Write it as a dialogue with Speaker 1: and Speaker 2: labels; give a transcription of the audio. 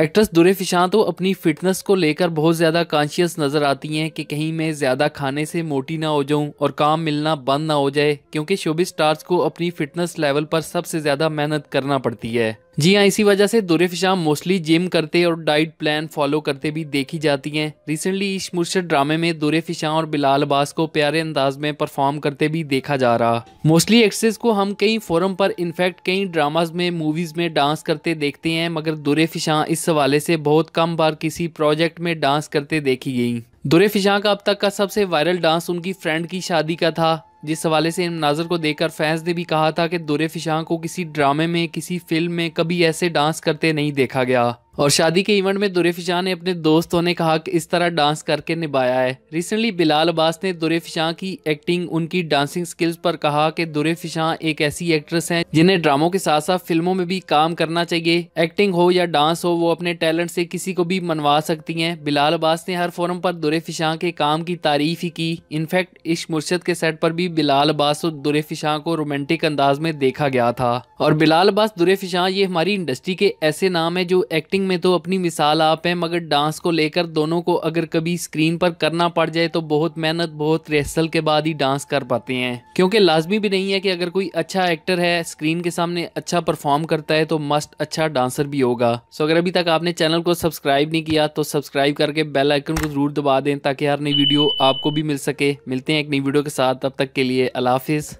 Speaker 1: actress दुरे फिशां तो अपनी fitness को लेकर बहुत ज़्यादा कॉन्शियस नज़र आती हैं कि कहीं मैं ज़्यादा खाने से मोटी ना हो जाऊं और काम मिलना बंद ना हो जाए क्योंकि शोबी स्टार्स को अपनी फिटनेस लेवल पर सबसे ज़्यादा मेहनत करना पड़ती है जी हाँ इसी वजह से दुरिफ शाम मोस्टली जिम करते और डाइट प्लान फॉलो करते भी देखी जाती हैं रिसेंटली इस मुर्शद ड्रामे में दुरिफ शाम और बिलाल अब्बास को प्यारे अंदाज में परफॉर्म करते भी देखा जा रहा मोस्टली एक्ट्रेस को हम कई फोरम पर इनफैक्ट कई ड्रामाज में मूवीज में डांस करते देखते हैं मगर दुरिफ शाह इस हवाले से बहुत कम बार किसी प्रोजेक्ट में डांस करते देखी गई दुरे शाह का अब तक का सबसे वायरल डांस उनकी फ्रेंड की शादी का था जिस हवाले से इन मनाजर को देखकर फैंस ने भी कहा था कि दुरे फिशां को किसी ड्रामे में किसी फिल्म में कभी ऐसे डांस करते नहीं देखा गया और शादी के इवेंट में फिशाह ने अपने दोस्तों ने कहा कि इस तरह डांस करके निभाया है रिसेंटली बिलाल अब्बास ने फिशाह की एक्टिंग उनकी डांसिंग स्किल्स पर कहा कि फिशाह एक ऐसी एक्ट्रेस हैं जिन्हें ड्रामों के साथ साथ फिल्मों में भी काम करना चाहिए एक्टिंग हो या डांस हो वो अपने टैलेंट से किसी को भी मनवा सकती हैं बिलाल अब्बास ने हर फोरम पर फिशाह के काम की तारीफ ही की इनफैक्ट इश्क मुर्शद के सेट पर भी बिलाल अब्बास और फिशाह को रोमांटिक अंदाज में देखा गया था और बिलाल दुरे दुरेफिशां ये हमारी इंडस्ट्री के ऐसे नाम हैं जो एक्टिंग में तो अपनी मिसाल आप हैं मगर डांस को लेकर दोनों को अगर कभी स्क्रीन पर करना पड़ जाए तो बहुत मेहनत बहुत रिहर्सल के बाद ही डांस कर पाते हैं क्योंकि लाजमी भी नहीं है कि अगर कोई अच्छा एक्टर है स्क्रीन के सामने अच्छा परफॉर्म करता है तो मस्ट अच्छा डांसर भी होगा सो अगर अभी तक आपने चैनल को सब्सक्राइब नहीं किया तो सब्सक्राइब करके बेल आइकन को जरूर दबा दें ताकि हर नई वीडियो आपको भी मिल सके मिलते हैं एक नई वीडियो के साथ तब तक के लिए अलाफिज़